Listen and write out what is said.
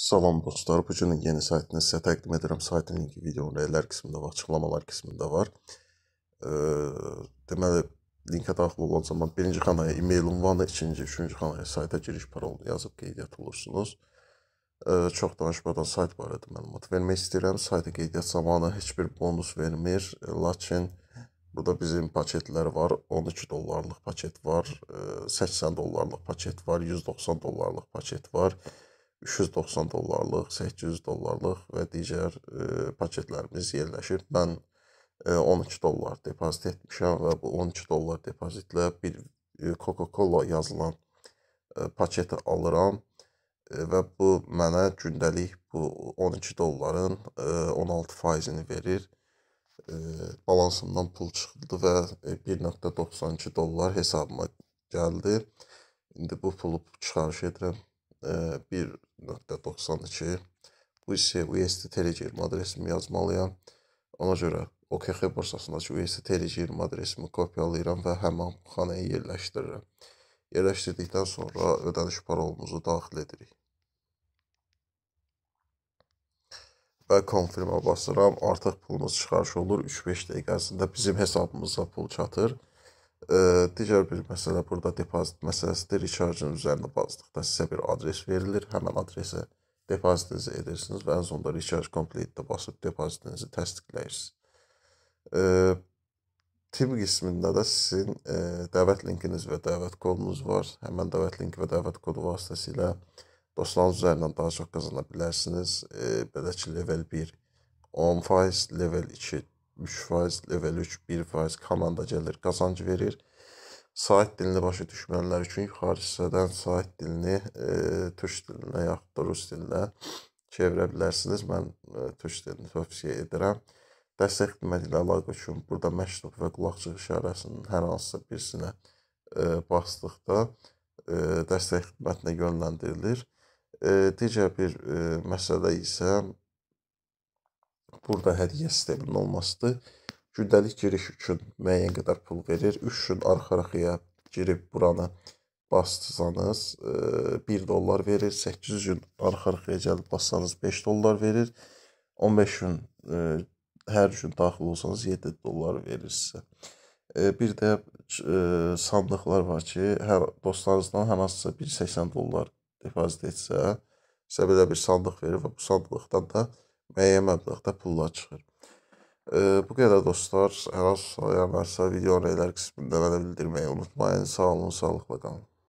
Salam dostlar, bu günün yeni saytını sizə təqdim edirəm. Saytın linki videonun rəylər qismində və açıqlamalar qismində var. E, deməli, linkə daxil olan zaman birinci xanaya e-mail ünvanı, ikinci, üçüncü xanaya sayta giriş parolunu yazıb qeydiyyat olursunuz. E, çox danışmadan sayt barədə məlumat vermək istəyirəm. Sayta qeydiyyat zamanı heç bir bonus vermir, lakin burada bizim paketlər var. 12 dollarlıq paket var, 80 dollarlıq paket var, 190 dollarlıq paket var. 390 dollarlıq, 800 dollarlıq və digər e, paketlərimiz yerləşir. Mən e, 12 dollar depozit etmişəm və bu 12 dollar depozitlə bir e, Coca-Cola yazılan e, paketi alıram e, və bu mənə gündəlik bu 12 dolların 16 e, faizini verir. Balansımdan pul çıxıldı və 1.92 dollar hesabıma gəldi. İndi bu pulu çıxarış edirəm 1.92 e, bu isə USDT Telegram adresimi yazmalıyam. Ona görə OKX borsasındakı USDT Telegram adresimi kopyalayıram və həmin xanaya yerləşdirirəm. Yerləşdirdikdən sonra ödəniş parolumuzu daxil edirik. Və konfirmə basıram. Artıq pulumuz çıxarış olur. 3-5 dəqiqə ərzində bizim hesabımıza pul çatır digər bir məsələ burada depozit məsələsidir. Recharge-ın üzərində bazlıqda sizə bir adres verilir. Həmin adresə depozitinizi edirsiniz və ən sonunda recharge complete-də basıb depozitinizi təsdiqləyirsiniz. E, Tim qismində də sizin e, dəvət linkiniz və dəvət kodunuz var. Həmin dəvət linki və dəvət kodu vasitəsilə dostlarınız üzərindən daha çox qazana bilərsiniz. E, belə ki, level 1 10%, level 2 3%, level 3 1% komanda gəlir, qazanc verir. Sait dilini başa düşməyənlər üçün yuxarı hissədən sait dilini e, türk dilinə yaxud da rus dilinə çevirə bilərsiniz. Mən e, türk dilini tövsiyə edirəm. Dəstək xidməti ilə əlaqə üçün burada məktub və qulaqçıq işarəsinin hər hansısa birisinə e, basdıqda e, dəstək xidmətinə yönləndirilir. E, digər bir e, məsələ isə Burada hədiyyə sisteminin olmasıdır. Gündəlik giriş üçün müəyyən qədər pul verir. 3 gün arxa-arxaya girib buranı basdınız 1 e, dollar verir. 800 gün arxa-arxaya gəlib bassanız 5 dollar verir. 15 gün e, hər gün daxil olsanız 7 dollar verir sizə. E, bir də sandıqlar var ki, hər dostlarınızdan hər hansısa 1.80 dollar depozit etsə, sizə belə bir sandıq verir və bu sandıqdan da müəyyən məbləğdə pulla çıxır. E, bu qədər dostlar. Hər hansısa sual, hər hansısa video rəylər qismində mənə bildirməyi unutmayın. Sağ olun, sağlıqla qalın.